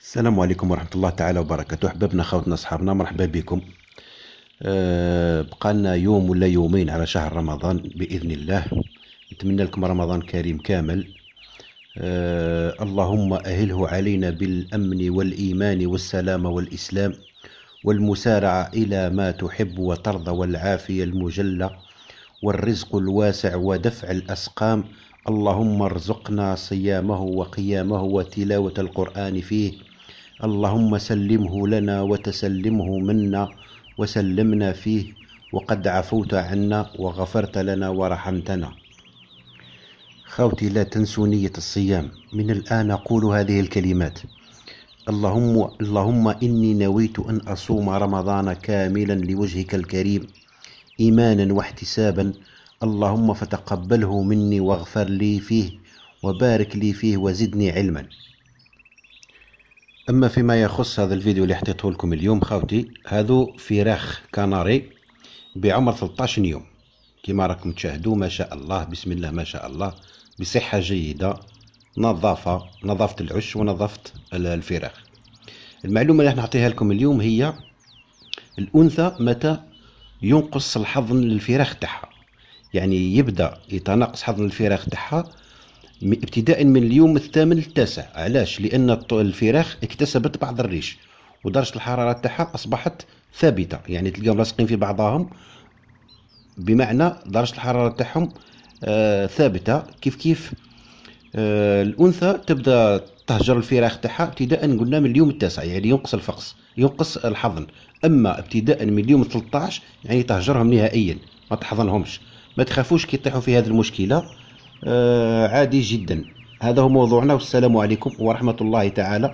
السلام عليكم ورحمة الله تعالى وبركاته أحبابنا خوتنا أصحابنا مرحبا بكم آه، بقالنا يوم ولا يومين على شهر رمضان بإذن الله نتمنى لكم رمضان كريم كامل آه، اللهم أهله علينا بالأمن والإيمان والسلام والإسلام والمسارعة إلى ما تحب وترضى والعافية المجلة والرزق الواسع ودفع الأسقام اللهم ارزقنا صيامه وقيامه وتلاوة القرآن فيه اللهم سلمه لنا وتسلمه منا وسلمنا فيه وقد عفوت عنا وغفرت لنا ورحمتنا خوتي لا تنسوا نية الصيام من الآن أقول هذه الكلمات اللهم اللهم إني نويت أن أصوم رمضان كاملا لوجهك الكريم إيمانا واحتسابا اللهم فتقبله مني واغفر لي فيه وبارك لي فيه وزدني علما اما فيما يخص هذا الفيديو اللي حطيته لكم اليوم خاوتي هذو فراخ كناري بعمر 13 يوم كما راكم تشاهدوا ما شاء الله بسم الله ما شاء الله بصحه جيده نظافه نظافه العش ونظافه الفراخ المعلومه اللي راح نعطيها لكم اليوم هي الانثى متى ينقص الحظن للفراخ تاعها يعني يبدا يتناقص حظن الفراخ تاعها ابتداء من اليوم الثامن التاسع علاش لان الفراخ اكتسبت بعض الريش ودرجه الحراره تاعها اصبحت ثابته يعني تلقاهم لاصقين في بعضهم بمعنى درجه الحراره تاعهم آه ثابته كيف كيف آه الانثى تبدا تهجر الفراخ تاعها ابتداء قلنا من اليوم التاسع يعني ينقص الفقس ينقص الحضن اما ابتداء من اليوم 13 يعني تهجرهم نهائيا ما تحضنهمش ما تخافوش كي في هذه المشكله آه، عادي جدا هذا هو موضوعنا والسلام عليكم ورحمة الله تعالى